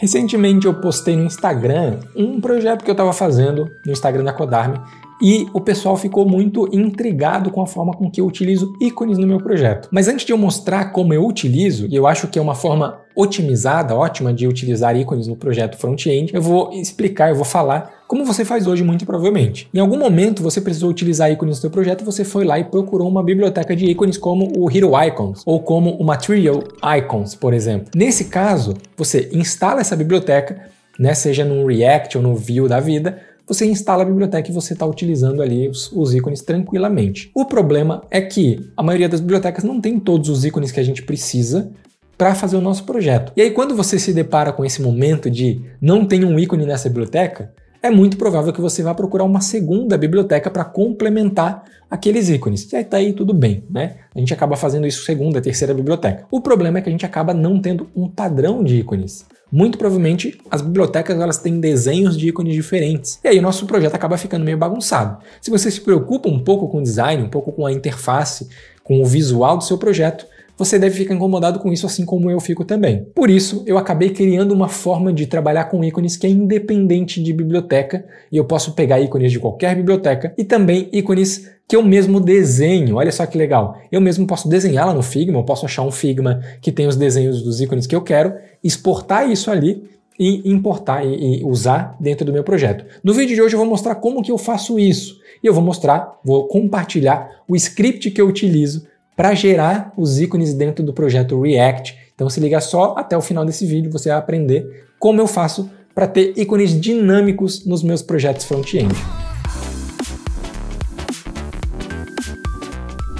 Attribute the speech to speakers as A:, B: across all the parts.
A: Recentemente eu postei no Instagram um projeto que eu estava fazendo no Instagram da Codarme, e o pessoal ficou muito intrigado com a forma com que eu utilizo ícones no meu projeto. Mas antes de eu mostrar como eu utilizo, e eu acho que é uma forma otimizada, ótima de utilizar ícones no projeto front-end, eu vou explicar, eu vou falar como você faz hoje muito provavelmente. Em algum momento você precisou utilizar ícones no seu projeto, você foi lá e procurou uma biblioteca de ícones como o Hero Icons ou como o Material Icons, por exemplo. Nesse caso, você instala essa biblioteca, né, seja no React ou no Vue da vida, você instala a biblioteca e você está utilizando ali os, os ícones tranquilamente. O problema é que a maioria das bibliotecas não tem todos os ícones que a gente precisa para fazer o nosso projeto. E aí, quando você se depara com esse momento de não tem um ícone nessa biblioteca, é muito provável que você vá procurar uma segunda biblioteca para complementar aqueles ícones. E aí tá aí tudo bem, né? A gente acaba fazendo isso segunda, terceira biblioteca. O problema é que a gente acaba não tendo um padrão de ícones. Muito provavelmente as bibliotecas elas têm desenhos de ícones diferentes. E aí o nosso projeto acaba ficando meio bagunçado. Se você se preocupa um pouco com o design, um pouco com a interface, com o visual do seu projeto, você deve ficar incomodado com isso, assim como eu fico também. Por isso, eu acabei criando uma forma de trabalhar com ícones que é independente de biblioteca, e eu posso pegar ícones de qualquer biblioteca e também ícones que eu mesmo desenho. Olha só que legal. Eu mesmo posso desenhar lá no Figma, eu posso achar um Figma que tem os desenhos dos ícones que eu quero, exportar isso ali e importar e, usar dentro do meu projeto. No vídeo de hoje eu vou mostrar como que eu faço isso. E eu vou mostrar, vou compartilhar o script que eu utilizo para gerar os ícones dentro do projeto React. Então se liga só até o final desse vídeo, você vai aprender como eu faço para ter ícones dinâmicos nos meus projetos front-end.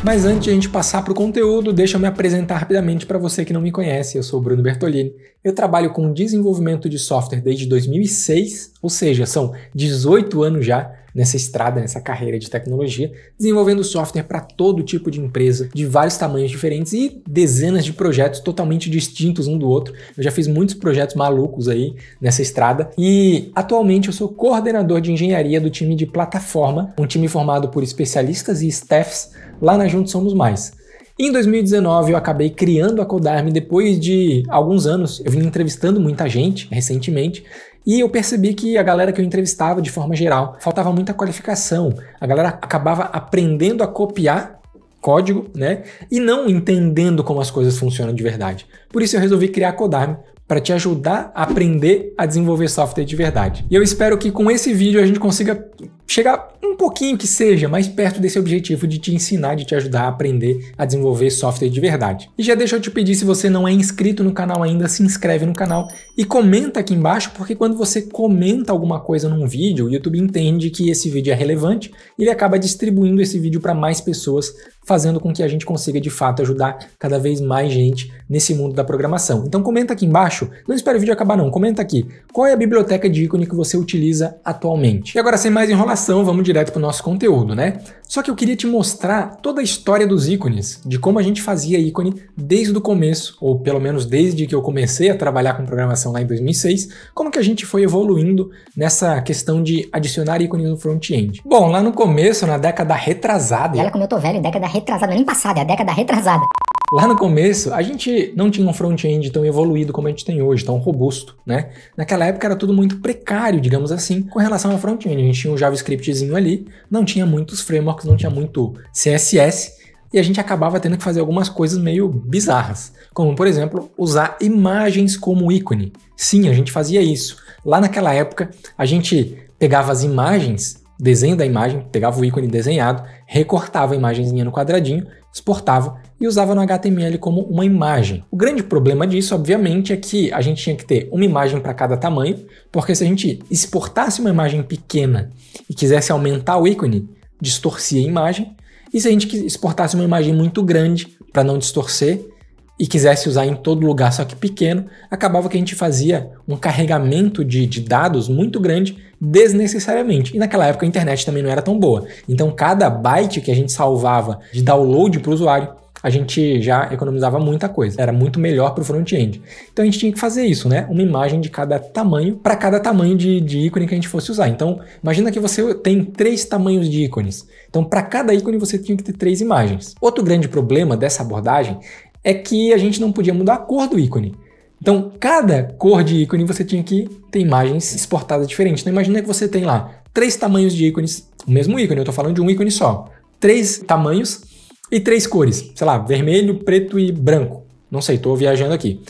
A: Mas antes de a gente passar para o conteúdo, deixa eu me apresentar rapidamente para você que não me conhece. Eu sou Bruno Bertolini. Eu trabalho com desenvolvimento de software desde 2006, ou seja, são 18 anos já nessa estrada, nessa carreira de tecnologia, desenvolvendo software para todo tipo de empresa, de vários tamanhos diferentes e dezenas de projetos totalmente distintos um do outro. Eu já fiz muitos projetos malucos aí nessa estrada e atualmente eu sou coordenador de engenharia do time de plataforma, um time formado por especialistas e staffs lá na Juntos Somos Mais. Em 2019 eu acabei criando a Codarme depois de alguns anos. Eu vim entrevistando muita gente recentemente e eu percebi que a galera que eu entrevistava, de forma geral, faltava muita qualificação. A galera acabava aprendendo a copiar código, né? E não entendendo como as coisas funcionam de verdade. Por isso eu resolvi criar a Codarme para te ajudar a aprender a desenvolver software de verdade. E eu espero que com esse vídeo a gente consiga chegar um pouquinho que seja mais perto desse objetivo de te ensinar, de te ajudar a aprender a desenvolver software de verdade. E já deixa eu te pedir, se você não é inscrito no canal ainda, se inscreve no canal e comenta aqui embaixo, porque quando você comenta alguma coisa num vídeo, o YouTube entende que esse vídeo é relevante e ele acaba distribuindo esse vídeo para mais pessoas, fazendo com que a gente consiga de fato ajudar cada vez mais gente nesse mundo da programação. Então comenta aqui embaixo, não espere o vídeo acabar não, comenta aqui, qual é a biblioteca de ícone que você utiliza atualmente. E agora sem mais enrolação, vamos direto para o nosso conteúdo, né? Só que eu queria te mostrar toda a história dos ícones, de como a gente fazia ícone desde o começo, ou pelo menos desde que eu comecei a trabalhar com programação lá em 2006, como que a gente foi evoluindo nessa questão de adicionar ícones no front-end. Bom, lá no começo, na década retrasada... Olha como eu tô velho, década retrasada, é nem passada, é a década retrasada. Lá no começo, a gente não tinha um front-end tão evoluído como a gente tem hoje, tão robusto, né? Naquela época era tudo muito precário, digamos assim, com relação ao front-end. A gente tinha um JavaScriptzinho ali, não tinha muitos frameworks, não tinha muito CSS, e a gente acabava tendo que fazer algumas coisas meio bizarras, como por exemplo, usar imagens como ícone. Sim, a gente fazia isso. Lá naquela época, a gente pegava as imagens desenho da imagem, pegava o ícone desenhado, recortava a imagenzinha no quadradinho, exportava e usava no HTML como uma imagem. O grande problema disso, obviamente, é que a gente tinha que ter uma imagem para cada tamanho, porque se a gente exportasse uma imagem pequena e quisesse aumentar o ícone, distorcia a imagem, e se a gente exportasse uma imagem muito grande para não distorcer, e quisesse usar em todo lugar, só que pequeno, acabava que a gente fazia um carregamento de, de dados muito grande desnecessariamente. E naquela época a internet também não era tão boa. Então cada byte que a gente salvava de download para o usuário a gente já economizava muita coisa, era muito melhor para o front-end. Então a gente tinha que fazer isso, né? Uma imagem de cada tamanho para cada tamanho de, de, ícone que a gente fosse usar. Então imagina que você tem três tamanhos de ícones. Então para cada ícone você tinha que ter três imagens. Outro grande problema dessa abordagem é que a gente não podia mudar a cor do ícone. Então, cada cor de ícone você tinha que ter imagens exportadas diferentes. Então, imagina que você tem lá três tamanhos de ícones, o mesmo ícone, eu estou falando de um ícone só. Três tamanhos e três cores, sei lá, vermelho, preto e branco. Não sei, estou viajando aqui.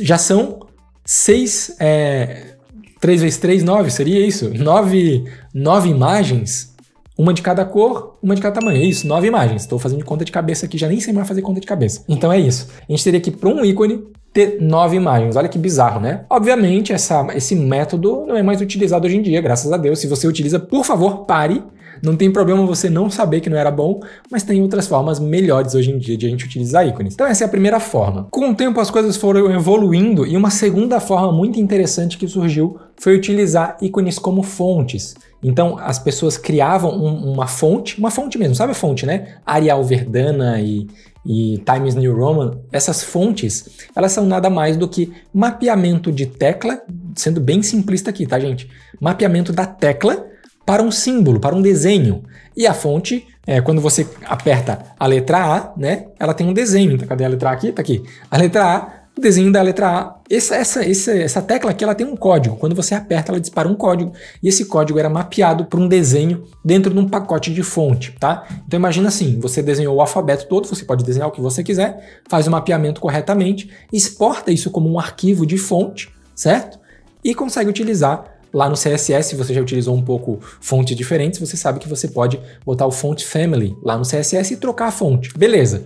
A: Já são seis. É, vezes três, nove seria isso? nove, nove imagens uma de cada cor, uma de cada tamanho. É isso, nove imagens. Estou fazendo conta de cabeça aqui, já nem sei mais fazer conta de cabeça. Então é isso. A gente teria que, para um ícone, ter nove imagens. Olha que bizarro, né? Obviamente, essa, esse método não é mais utilizado hoje em dia, graças a Deus. Se você utiliza, por favor, pare não tem problema você não saber que não era bom, mas tem outras formas melhores hoje em dia de a gente utilizar ícones. Então essa é a primeira forma. Com o tempo as coisas foram evoluindo e uma segunda forma muito interessante que surgiu foi utilizar ícones como fontes. Então as pessoas criavam um, uma fonte, uma fonte mesmo, sabe a fonte, né? Arial Verdana e, e Times New Roman, essas fontes, elas são nada mais do que mapeamento de tecla, sendo bem simplista aqui, tá, gente? Mapeamento da tecla para um símbolo, para um desenho. E a fonte, é, quando você aperta a letra A, né, ela tem um desenho. Então, cadê a letra A aqui? Tá aqui. A letra A, o desenho da letra A. Essa, essa, essa, essa tecla aqui ela tem um código. Quando você aperta, ela dispara um código. E esse código era mapeado para um desenho dentro de um pacote de fonte, tá? Então imagina assim, você desenhou o alfabeto todo, você pode desenhar o que você quiser, faz o mapeamento corretamente, exporta isso como um arquivo de fonte, certo? E consegue utilizar Lá no CSS, se você já utilizou um pouco fontes diferentes, você sabe que você pode botar o font family lá no CSS e trocar a fonte. Beleza.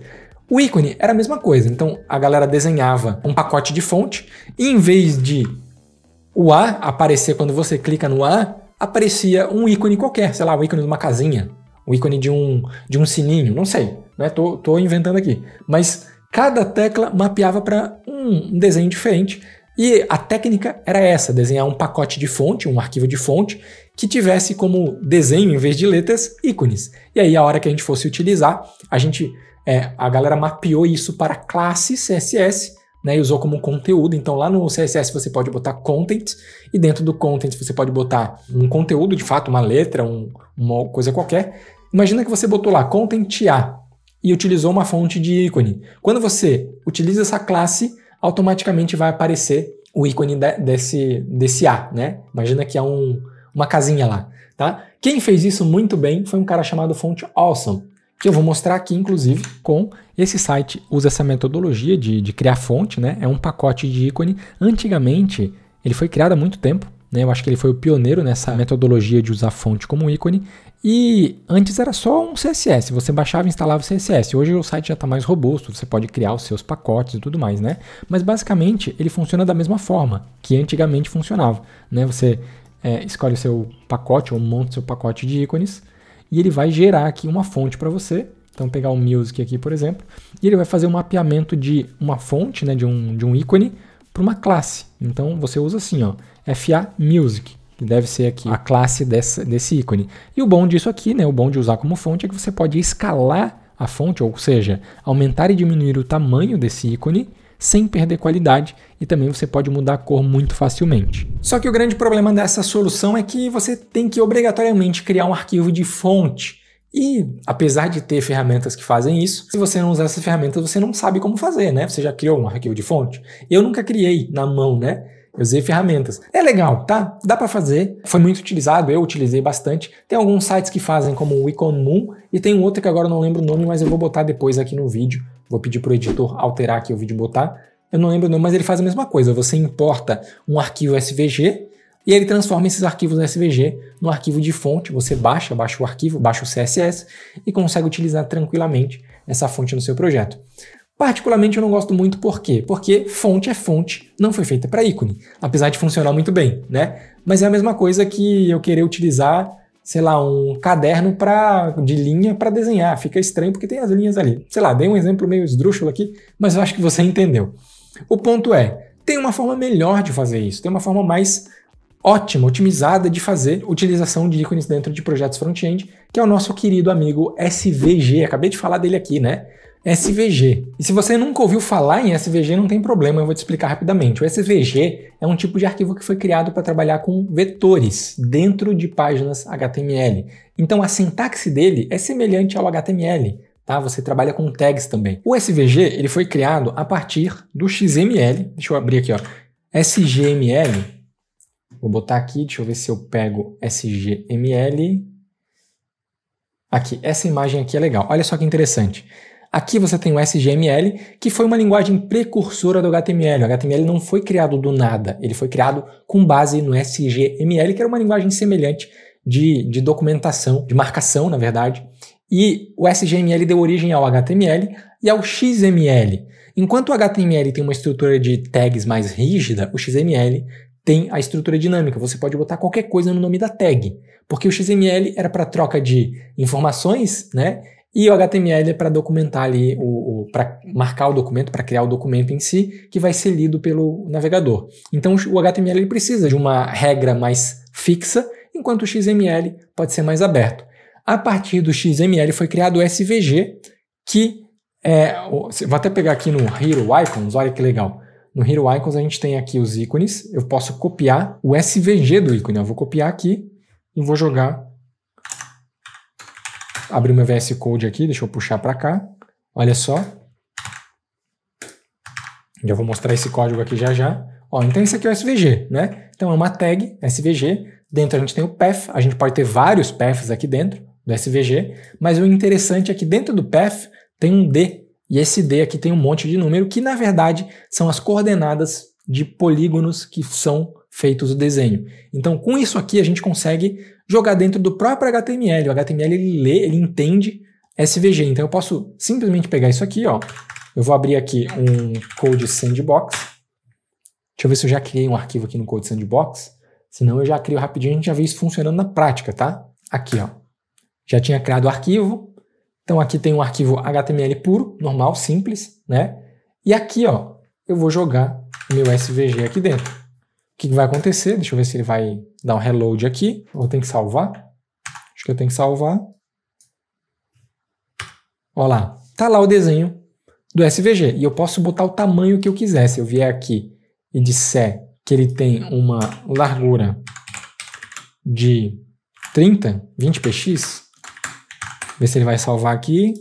A: O ícone era a mesma coisa, então a galera desenhava um pacote de fonte e em vez de o A aparecer quando você clica no A, aparecia um ícone qualquer, sei lá, o ícone de uma casinha, o ícone de um, de um sininho, não sei, né? Tô, tô inventando aqui. Mas cada tecla mapeava para um desenho diferente e a técnica era essa: desenhar um pacote de fonte, um arquivo de fonte, que tivesse como desenho, em vez de letras, ícones. E aí, a hora que a gente fosse utilizar, a gente. É, a galera mapeou isso para classe CSS né, e usou como conteúdo. Então lá no CSS você pode botar content e dentro do content você pode botar um conteúdo, de fato, uma letra, um, uma coisa qualquer. Imagina que você botou lá content A e utilizou uma fonte de ícone. Quando você utiliza essa classe, automaticamente vai aparecer o ícone de, desse, desse A, né? Imagina que há um, uma casinha lá, tá? Quem fez isso muito bem foi um cara chamado Font Awesome, que eu vou mostrar aqui, inclusive, com esse site usa essa metodologia de, de criar fonte, né? É um pacote de ícone. Antigamente, ele foi criado há muito tempo, né? Eu acho que ele foi o pioneiro nessa metodologia de usar fonte como ícone. E antes era só um CSS, você baixava e instalava o CSS. Hoje o site já está mais robusto, você pode criar os seus pacotes e tudo mais, né? Mas basicamente ele funciona da mesma forma que antigamente funcionava. Né? Você é, escolhe o seu pacote ou monta o seu pacote de ícones e ele vai gerar aqui uma fonte para você. Então pegar o Music aqui, por exemplo, e ele vai fazer um mapeamento de uma fonte, né, de, um, de um ícone para uma classe. Então você usa assim, ó, FA Music, que deve ser aqui a classe dessa, desse ícone. E o bom disso aqui, né, o bom de usar como fonte é que você pode escalar a fonte, ou seja, aumentar e diminuir o tamanho desse ícone sem perder qualidade e também você pode mudar a cor muito facilmente. Só que o grande problema dessa solução é que você tem que obrigatoriamente criar um arquivo de fonte e apesar de ter ferramentas que fazem isso, se você não usar essas ferramentas, você não sabe como fazer, né? Você já criou um arquivo de fonte? Eu nunca criei na mão, né? Eu usei ferramentas. É legal, tá? Dá para fazer. Foi muito utilizado, eu utilizei bastante. Tem alguns sites que fazem, como o Iconmoon e tem um outro que agora eu não lembro o nome, mas eu vou botar depois aqui no vídeo. Vou pedir pro editor alterar aqui o vídeo e botar. Eu não lembro o nome, mas ele faz a mesma coisa. Você importa um arquivo SVG e ele transforma esses arquivos SVG no arquivo de fonte. Você baixa, baixa o arquivo, baixa o CSS e consegue utilizar tranquilamente essa fonte no seu projeto. Particularmente eu não gosto muito por quê? Porque fonte é fonte, não foi feita para ícone, apesar de funcionar muito bem, né? Mas é a mesma coisa que eu querer utilizar, sei lá, um caderno pra, de linha para desenhar. Fica estranho porque tem as linhas ali. Sei lá, dei um exemplo meio esdrúxulo aqui, mas eu acho que você entendeu. O ponto é, tem uma forma melhor de fazer isso, tem uma forma mais ótima, otimizada de fazer utilização de ícones dentro de projetos front-end, que é o nosso querido amigo SVG. Acabei de falar dele aqui, né? SVG. E se você nunca ouviu falar em SVG, não tem problema, eu vou te explicar rapidamente. O SVG é um tipo de arquivo que foi criado para trabalhar com vetores dentro de páginas HTML. Então a sintaxe dele é semelhante ao HTML, tá? Você trabalha com tags também. O SVG, ele foi criado a partir do XML. Deixa eu abrir aqui, ó. SGML Vou botar aqui, deixa eu ver se eu pego SGML. Aqui, essa imagem aqui é legal. Olha só que interessante. Aqui você tem o SGML, que foi uma linguagem precursora do HTML. O HTML não foi criado do nada, ele foi criado com base no SGML, que era uma linguagem semelhante de, de documentação, de marcação, na verdade. E o SGML deu origem ao HTML e ao XML. Enquanto o HTML tem uma estrutura de tags mais rígida, o XML tem a estrutura dinâmica. Você pode botar qualquer coisa no nome da tag, porque o XML era para troca de informações, né? E o HTML é para documentar ali, o, o para marcar o documento, para criar o documento em si, que vai ser lido pelo navegador. Então o HTML precisa de uma regra mais fixa, enquanto o XML pode ser mais aberto. A partir do XML foi criado o SVG, que é, vou até pegar aqui no Hero Icons, olha que legal. No Hero Icons a gente tem aqui os ícones, eu posso copiar o SVG do ícone, eu vou copiar aqui e vou jogar, abrir meu VS Code aqui, deixa eu puxar para cá, olha só, já vou mostrar esse código aqui já já, ó, então isso aqui é o SVG, né? Então é uma tag SVG, dentro a gente tem o path, a gente pode ter vários paths aqui dentro do SVG, mas o interessante é que dentro do path tem um D e esse D aqui tem um monte de número que, na verdade, são as coordenadas de polígonos que são feitos o desenho. Então, com isso aqui, a gente consegue jogar dentro do próprio HTML. O HTML ele lê, ele entende SVG. Então, eu posso simplesmente pegar isso aqui, ó. Eu vou abrir aqui um Code Sandbox. Deixa eu ver se eu já criei um arquivo aqui no Code Sandbox. Senão eu já crio rapidinho, a gente já vê isso funcionando na prática, tá? Aqui, ó. Já tinha criado o arquivo, então aqui tem um arquivo HTML puro, normal, simples, né? E aqui, ó, eu vou jogar meu SVG aqui dentro. O que, vai acontecer? Deixa eu ver se ele vai dar um reload aqui. Vou ter que salvar. Acho que eu tenho que salvar. Olha lá, tá lá o desenho do SVG. E eu posso botar o tamanho que eu quiser. Se eu vier aqui e disser que ele tem uma largura de 30, 20px, Ver se ele vai salvar aqui.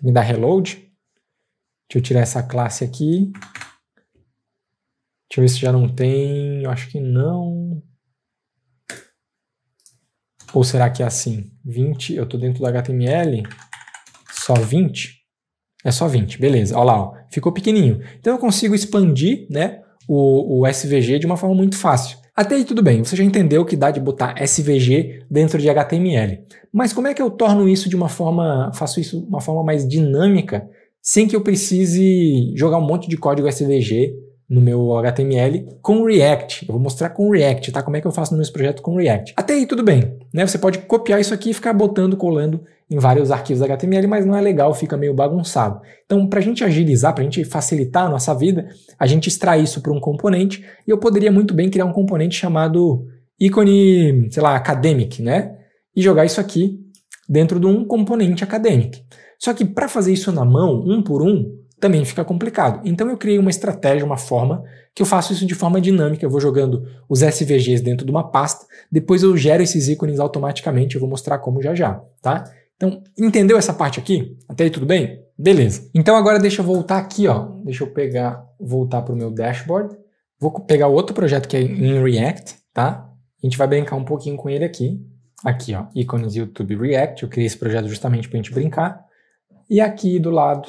A: Me dar reload. Deixa eu tirar essa classe aqui. Deixa eu ver se já não tem. Eu acho que não. Ou será que é assim? 20, eu estou dentro do HTML, só 20? É só 20, beleza. Olha lá, ó. ficou pequenininho. Então eu consigo expandir né, o, o SVG de uma forma muito fácil. Até aí tudo bem, você já entendeu que dá de botar SVG dentro de HTML. Mas como é que eu torno isso de uma forma, faço isso de uma forma mais dinâmica, sem que eu precise jogar um monte de código SVG no meu HTML com React. Eu vou mostrar com React, tá? Como é que eu faço no meu projeto com React. Até aí tudo bem, né? Você pode copiar isso aqui e ficar botando, colando em vários arquivos HTML, mas não é legal, fica meio bagunçado. Então, para a gente agilizar, para a gente facilitar a nossa vida, a gente extrai isso para um componente e eu poderia muito bem criar um componente chamado ícone, sei lá, academic, né? E jogar isso aqui dentro de um componente academic. Só que para fazer isso na mão, um por um, também fica complicado. Então eu criei uma estratégia, uma forma que eu faço isso de forma dinâmica. Eu vou jogando os SVGs dentro de uma pasta, depois eu gero esses ícones automaticamente. Eu vou mostrar como já já, tá? Então, entendeu essa parte aqui? Até aí tudo bem? Beleza. Então agora deixa eu voltar aqui, ó. Deixa eu pegar, voltar para o meu dashboard. Vou pegar outro projeto que é em React, tá? A gente vai brincar um pouquinho com ele aqui. Aqui, ó, ícones YouTube React. Eu criei esse projeto justamente para a gente brincar. E aqui do lado,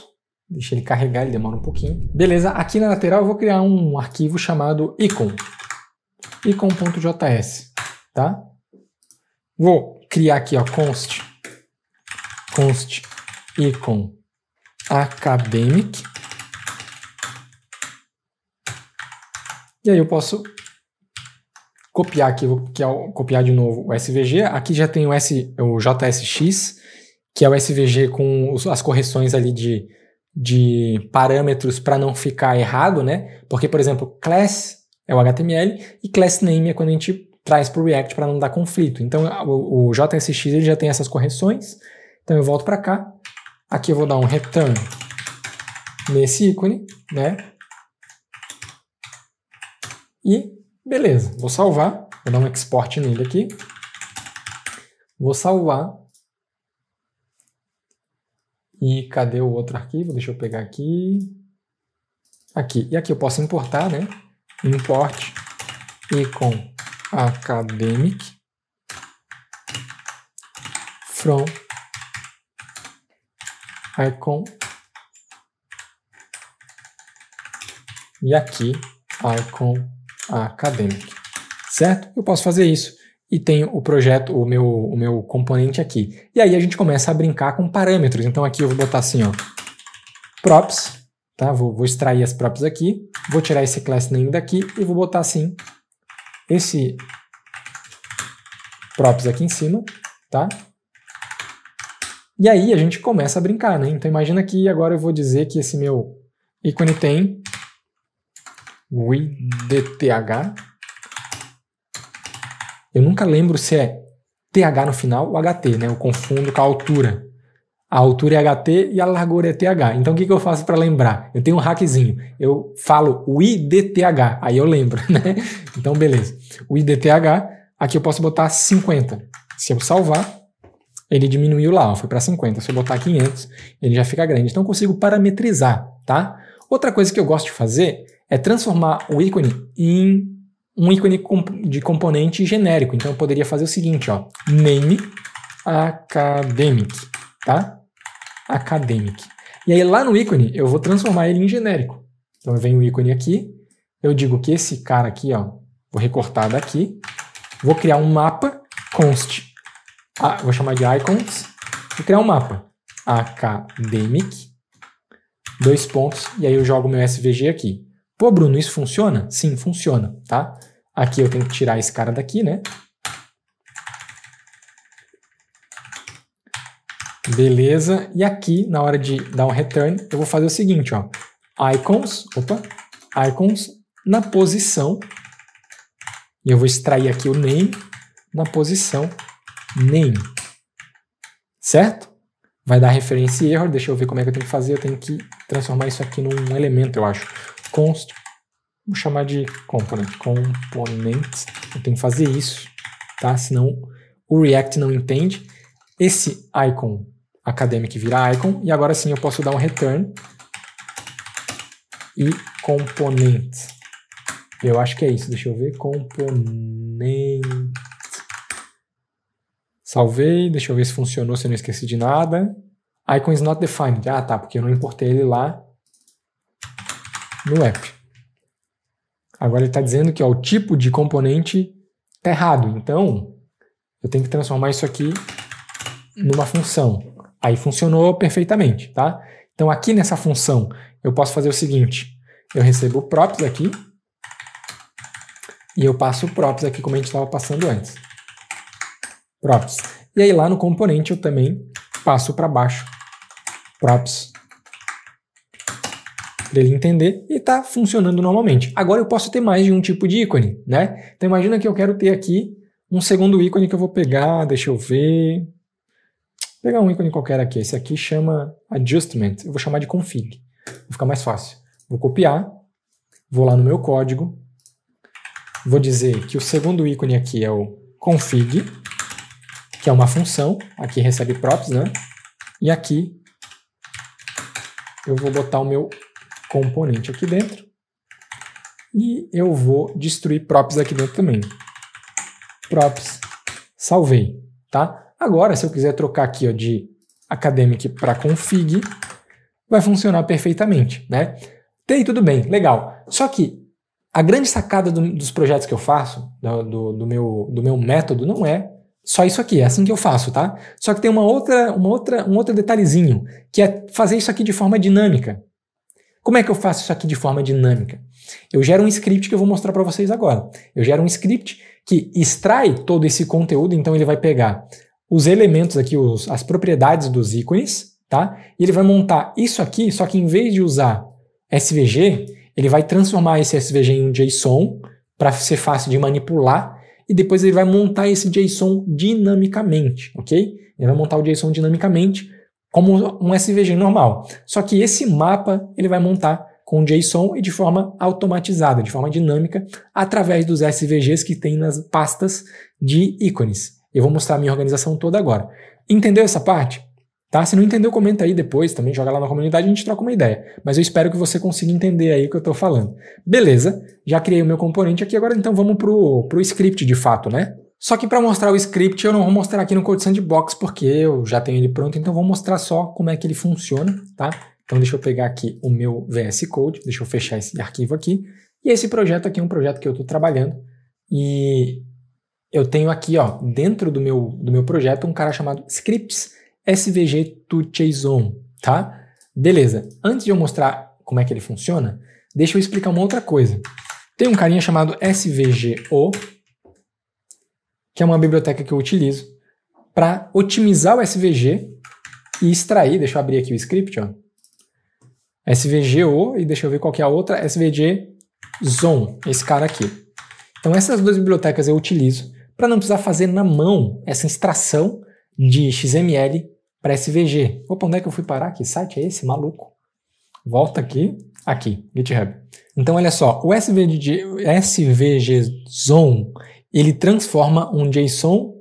A: deixa ele carregar, ele demora um pouquinho. Beleza, aqui na lateral eu vou criar um arquivo chamado icon. icon.js, tá? Vou criar aqui, ó, const const icon academic. E aí eu posso copiar aqui, vou copiar de novo o SVG. Aqui já tem o, S, o JSX, que é o SVG com as correções ali de, de parâmetros para não ficar errado, né? Porque, por exemplo, class é o HTML e class name é quando a gente traz para o React para não dar conflito. Então, o, o JSX ele já tem essas correções. Então eu volto para cá. Aqui eu vou dar um return nesse ícone, né? E beleza, vou salvar. Vou dar um export nele aqui. Vou salvar. E cadê o outro arquivo? Deixa eu pegar aqui. Aqui. E aqui eu posso importar, né? Import icon academic from icon e aqui icon academic, certo? Eu posso fazer isso e tenho o projeto, o meu, o meu componente aqui. E aí a gente começa a brincar com parâmetros. Então aqui eu vou botar assim, ó, props, tá? Vou, vou extrair as props aqui, vou tirar esse class name daqui e vou botar assim, esse props aqui em cima, tá? E aí a gente começa a brincar, né? Então imagina que agora eu vou dizer que esse meu ícone tem o IDTH. Eu nunca lembro se é TH no final ou HT, né? Eu confundo com a altura. A altura é HT e a largura é TH. Então o que, que eu faço para lembrar? Eu tenho um hackzinho. Eu falo o IDTH, aí eu lembro, né? Então beleza. O IDTH, aqui eu posso botar 50. Se eu salvar, ele diminuiu lá, ó, foi para 50. Se eu botar 500, ele já fica grande. Então eu consigo parametrizar, tá? Outra coisa que eu gosto de fazer é transformar o ícone em um ícone de componente genérico. Então eu poderia fazer o seguinte, ó, name academic, tá? Academic. E aí lá no ícone eu vou transformar ele em genérico. Então eu venho o ícone aqui, eu digo que esse cara aqui, ó, vou recortar daqui, vou criar um mapa const ah, vou chamar de icons e criar um mapa. Academic, dois pontos, e aí eu jogo meu SVG aqui. Pô, Bruno, isso funciona? Sim, funciona, tá? Aqui eu tenho que tirar esse cara daqui, né? Beleza, e aqui na hora de dar um return, eu vou fazer o seguinte, ó. Icons, opa, icons na posição, e eu vou extrair aqui o name na posição name. Certo? Vai dar referência e error. Deixa eu ver como é que eu tenho que fazer. Eu tenho que transformar isso aqui num elemento, eu acho. Const. Vou chamar de component. Component. Eu tenho que fazer isso, tá? Senão o React não entende. Esse icon academic vira icon. E agora sim eu posso dar um return. E component. Eu acho que é isso. Deixa eu ver. Componente. Salvei, deixa eu ver se funcionou, se eu não esqueci de nada. Icon is not defined. Ah, tá, porque eu não importei ele lá no app. Agora ele está dizendo que ó, o tipo de componente está errado. Então, eu tenho que transformar isso aqui numa função. Aí funcionou perfeitamente, tá? Então, aqui nessa função, eu posso fazer o seguinte. Eu recebo o props aqui e eu passo o props aqui como a gente estava passando antes props. E aí lá no componente eu também passo para baixo props para ele entender e está funcionando normalmente. Agora eu posso ter mais de um tipo de ícone, né? Então imagina que eu quero ter aqui um segundo ícone que eu vou pegar, deixa eu ver. Vou pegar um ícone qualquer aqui, esse aqui chama adjustment, eu vou chamar de config. Vou ficar mais fácil. Vou copiar, vou lá no meu código, vou dizer que o segundo ícone aqui é o config que é uma função, aqui recebe props, né? E aqui eu vou botar o meu componente aqui dentro e eu vou destruir props aqui dentro também. Props, salvei, tá? Agora, se eu quiser trocar aqui ó, de academic para config, vai funcionar perfeitamente, né? Tem, tudo bem, legal. Só que a grande sacada do, dos projetos que eu faço, do, do, do, meu, do meu método, não é só isso aqui, é assim que eu faço, tá? Só que tem uma outra, uma outra, um outro detalhezinho, que é fazer isso aqui de forma dinâmica. Como é que eu faço isso aqui de forma dinâmica? Eu gero um script que eu vou mostrar para vocês agora. Eu gero um script que extrai todo esse conteúdo, então ele vai pegar os elementos aqui, os, as propriedades dos ícones, tá? E ele vai montar isso aqui, só que em vez de usar SVG, ele vai transformar esse SVG em um JSON para ser fácil de manipular e depois ele vai montar esse JSON dinamicamente, ok? Ele vai montar o JSON dinamicamente como um SVG normal. Só que esse mapa ele vai montar com JSON e de forma automatizada, de forma dinâmica, através dos SVGs que tem nas pastas de ícones. Eu vou mostrar a minha organização toda agora. Entendeu essa parte? Tá? Se não entendeu, comenta aí depois, também joga lá na comunidade, a gente troca uma ideia. Mas eu espero que você consiga entender aí o que eu estou falando. Beleza, já criei o meu componente aqui, agora então vamos pro, pro script de fato, né? Só que para mostrar o script eu não vou mostrar aqui no Code Sandbox, porque eu já tenho ele pronto, então vou mostrar só como é que ele funciona, tá? Então deixa eu pegar aqui o meu VS Code, deixa eu fechar esse arquivo aqui. E esse projeto aqui é um projeto que eu estou trabalhando e eu tenho aqui, ó, dentro do meu, do meu projeto, um cara chamado scripts, SVG to JSON, tá? Beleza. Antes de eu mostrar como é que ele funciona, deixa eu explicar uma outra coisa. Tem um carinha chamado SVGO, que é uma biblioteca que eu utilizo para otimizar o SVG e extrair, deixa eu abrir aqui o script, ó. SVGO e deixa eu ver qual que é a outra, SVG esse cara aqui. Então essas duas bibliotecas eu utilizo para não precisar fazer na mão essa extração de XML para SVG. Opa, onde é que eu fui parar? Que site é esse, maluco? Volta aqui, aqui, GitHub. Então, olha só, o SVG, SVG Zone, ele transforma um JSON,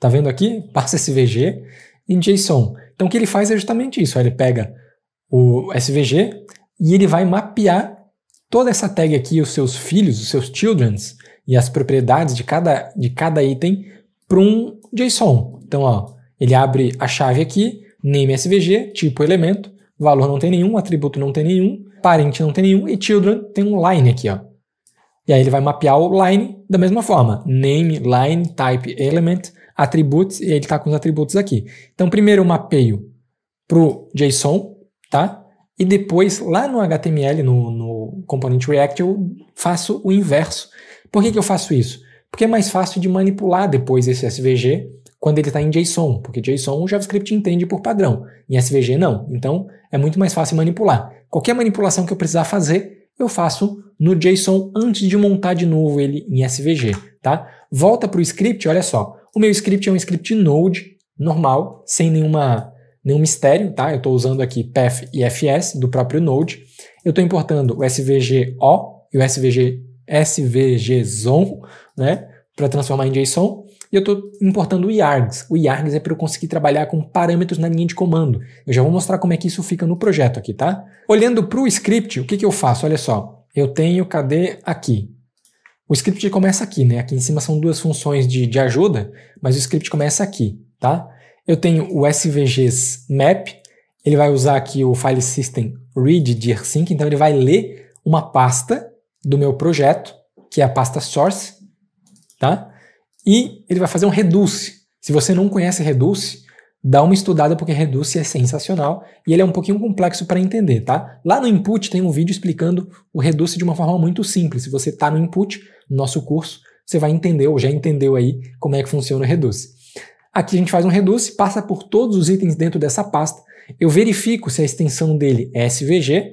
A: tá vendo aqui? Passa SVG em JSON. Então, o que ele faz é justamente isso, ele pega o SVG e ele vai mapear toda essa tag aqui, os seus filhos, os seus childrens e as propriedades de cada, de cada item para um JSON. Então, ó, ele abre a chave aqui, name SVG, tipo elemento, valor não tem nenhum, atributo não tem nenhum, parente não tem nenhum e children tem um line aqui, ó. E aí ele vai mapear o line da mesma forma, name, line, type, element, atributos, e ele está com os atributos aqui. Então, primeiro eu mapeio para o JSON, tá? E depois, lá no HTML, no, no componente React, eu faço o inverso. Por que, que eu faço isso? porque é mais fácil de manipular depois esse SVG quando ele está em JSON, porque JSON o JavaScript entende por padrão, em SVG não. Então é muito mais fácil manipular. Qualquer manipulação que eu precisar fazer, eu faço no JSON antes de montar de novo ele em SVG, tá? Volta para o script, olha só. O meu script é um script Node normal, sem nenhuma, nenhum mistério, tá? Eu estou usando aqui path e fs do próprio Node. Eu estou importando o SVG O e o SVG zone né, para transformar em JSON, e eu estou importando o IARGS. O IARGS é para eu conseguir trabalhar com parâmetros na linha de comando. Eu já vou mostrar como é que isso fica no projeto aqui, tá? Olhando para o script, o que, que eu faço? Olha só, eu tenho, cadê? Aqui. O script começa aqui, né? Aqui em cima são duas funções de, de ajuda, mas o script começa aqui, tá? Eu tenho o SVGs map, ele vai usar aqui o file system read dir sync, então ele vai ler uma pasta do meu projeto, que é a pasta source, tá? E ele vai fazer um reduce. Se você não conhece reduce, dá uma estudada porque reduce é sensacional e ele é um pouquinho complexo para entender, tá? Lá no input tem um vídeo explicando o reduce de uma forma muito simples. Se você está no input, no nosso curso, você vai entender ou já entendeu aí como é que funciona o reduce. Aqui a gente faz um reduce, passa por todos os itens dentro dessa pasta, eu verifico se a extensão dele é SVG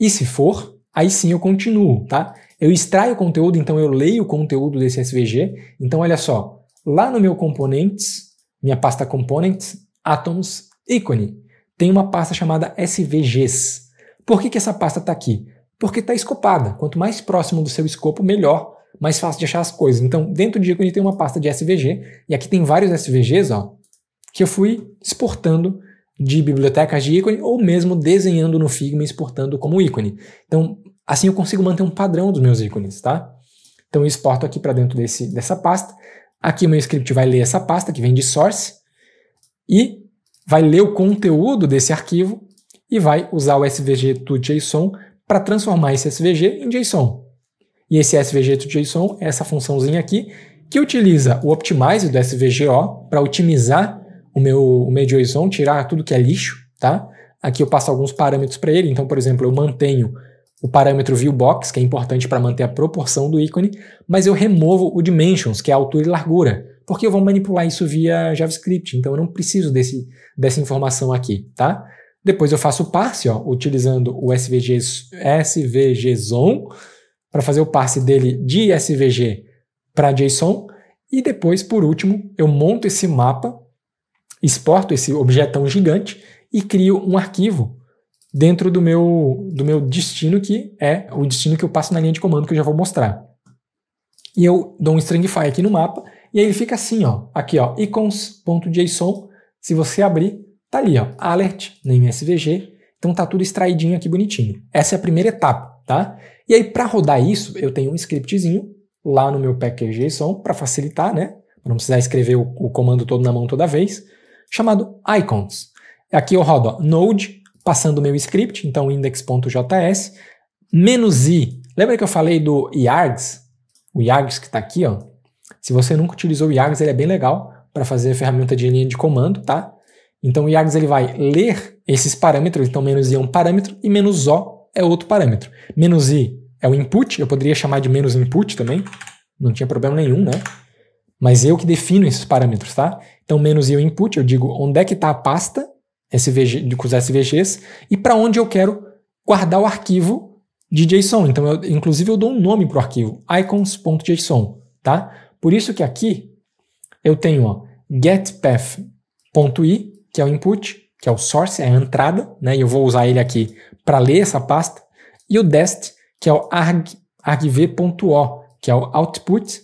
A: e se for, aí sim eu continuo, tá? Eu extraio conteúdo, então eu leio o conteúdo desse SVG. Então, olha só, lá no meu componentes, minha pasta components, atoms, ícone, tem uma pasta chamada SVGs. Por que, que essa pasta está aqui? Porque está escopada. Quanto mais próximo do seu escopo, melhor, mais fácil de achar as coisas. Então, dentro de ícone tem uma pasta de SVG, e aqui tem vários SVGs, ó, que eu fui exportando de bibliotecas de ícone ou mesmo desenhando no Figma e exportando como ícone. Então, Assim eu consigo manter um padrão dos meus ícones, tá? Então eu exporto aqui para dentro desse, dessa pasta. Aqui o meu script vai ler essa pasta que vem de source e vai ler o conteúdo desse arquivo e vai usar o SVG to JSON para transformar esse SVG em JSON. E esse SVG to JSON é essa funçãozinha aqui que utiliza o optimize do SVGO para otimizar o meu, o meu JSON, tirar tudo que é lixo, tá? Aqui eu passo alguns parâmetros para ele, então, por exemplo, eu mantenho o parâmetro viewBox, que é importante para manter a proporção do ícone, mas eu removo o dimensions, que é a altura e largura, porque eu vou manipular isso via JavaScript, então eu não preciso desse, dessa informação aqui, tá? Depois eu faço o parse, ó, utilizando o SVG, SVGZone, para fazer o parse dele de SVG para JSON. E depois, por último, eu monto esse mapa, exporto esse objetão gigante e crio um arquivo dentro do meu, do meu destino, que é o destino que eu passo na linha de comando que eu já vou mostrar. E eu dou um stringify aqui no mapa, e aí ele fica assim, ó, aqui ó, icons.json, se você abrir, tá ali ó, alert, name svg, então tá tudo extraidinho aqui bonitinho. Essa é a primeira etapa, tá? E aí para rodar isso, eu tenho um scriptzinho lá no meu package.json para facilitar, né? Para não precisar escrever o, o comando todo na mão toda vez, chamado icons. Aqui eu rodo ó, node passando o meu script, então index.js, menos i. Lembra que eu falei do Yargs? O Yargs que está aqui, ó. Se você nunca utilizou o Yargs, ele é bem legal para fazer a ferramenta de linha de comando, tá? Então o Yargs ele vai ler esses parâmetros, então menos i é um parâmetro e menos o é outro parâmetro. Menos i é o input, eu poderia chamar de menos input também, não tinha problema nenhum, né? Mas eu que defino esses parâmetros, tá? Então menos i é o input, eu digo onde é que está a pasta SVG, com os SVGs e para onde eu quero guardar o arquivo de JSON. Então, eu, inclusive, eu dou um nome para o arquivo, icons.json, tá? Por isso que aqui eu tenho ó, getpath.i, que é o input, que é o source, é a entrada, né? E eu vou usar ele aqui para ler essa pasta. E o dest, que é o arg, argv.o, que é o output,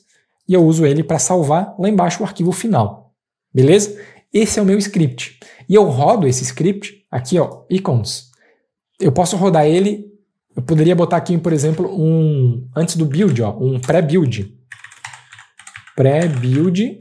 A: e eu uso ele para salvar lá embaixo o arquivo final. Beleza? esse é o meu script. E eu rodo esse script aqui, ó, icons. Eu posso rodar ele, eu poderia botar aqui, por exemplo, um antes do build, ó, um pré-build. Pré-build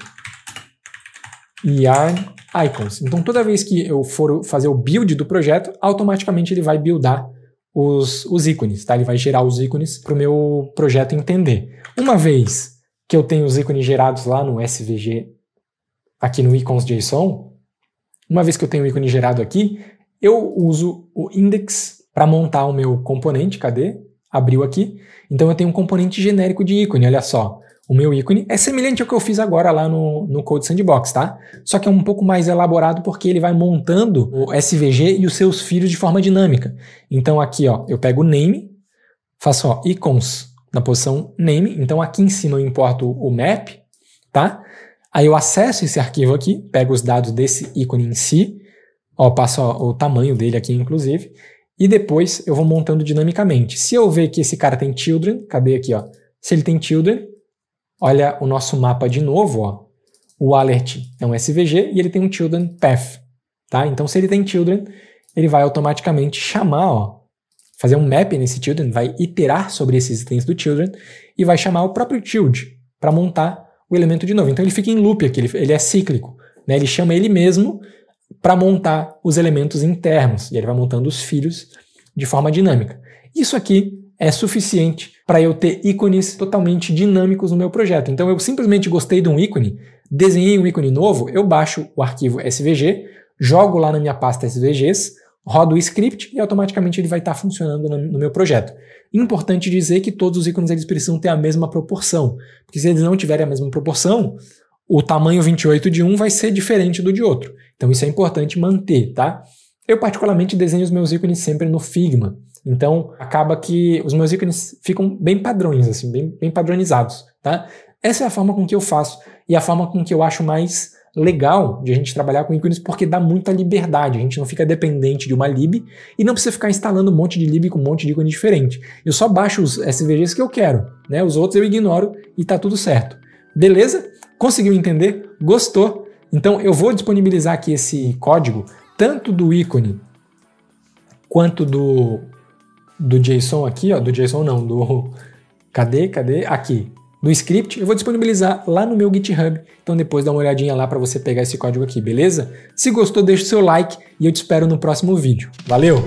A: yarn icons. Então toda vez que eu for fazer o build do projeto, automaticamente ele vai buildar os, os ícones, tá? Ele vai gerar os ícones para o meu projeto entender. Uma vez que eu tenho os ícones gerados lá no SVG aqui no JSON. uma vez que eu tenho o ícone gerado aqui, eu uso o index para montar o meu componente, cadê? Abriu aqui. Então eu tenho um componente genérico de ícone, olha só. O meu ícone é semelhante ao que eu fiz agora lá no, no Code Sandbox, tá? Só que é um pouco mais elaborado porque ele vai montando o SVG e os seus filhos de forma dinâmica. Então aqui, ó, eu pego o name, faço ó, icons na posição name, então aqui em cima eu importo o map, tá? Aí eu acesso esse arquivo aqui, pego os dados desse ícone em si, ó, passo ó, o tamanho dele aqui, inclusive, e depois eu vou montando dinamicamente. Se eu ver que esse cara tem children, cadê aqui, ó? Se ele tem children, olha o nosso mapa de novo, ó. O alert é um SVG e ele tem um children path, tá? Então se ele tem children, ele vai automaticamente chamar, ó, fazer um map nesse children, vai iterar sobre esses itens do children e vai chamar o próprio child para montar o elemento de novo. Então ele fica em loop aqui, ele, ele é cíclico. Né? Ele chama ele mesmo para montar os elementos internos, e ele vai montando os filhos de forma dinâmica. Isso aqui é suficiente para eu ter ícones totalmente dinâmicos no meu projeto. Então eu simplesmente gostei de um ícone, desenhei um ícone novo, eu baixo o arquivo SVG, jogo lá na minha pasta SVGs, rodo o script e automaticamente ele vai estar tá funcionando no meu projeto. Importante dizer que todos os ícones eles precisam ter a mesma proporção, porque se eles não tiverem a mesma proporção, o tamanho 28 de um vai ser diferente do de outro. Então isso é importante manter, tá? Eu particularmente desenho os meus ícones sempre no Figma. Então acaba que os meus ícones ficam bem padrões assim, bem, bem padronizados, tá? Essa é a forma com que eu faço e a forma com que eu acho mais legal de a gente trabalhar com ícones porque dá muita liberdade, a gente não fica dependente de uma lib e não precisa ficar instalando um monte de lib com um monte de ícone diferente. Eu só baixo os SVGs que eu quero, né? Os outros eu ignoro e tá tudo certo. Beleza? Conseguiu entender? Gostou? Então eu vou disponibilizar aqui esse código tanto do ícone quanto do do JSON aqui, ó, do JSON não, do cadê? Cadê? Aqui, no script, eu vou disponibilizar lá no meu GitHub. Então depois dá uma olhadinha lá para você pegar esse código aqui, beleza? Se gostou, deixa o seu like e eu te espero no próximo vídeo. Valeu!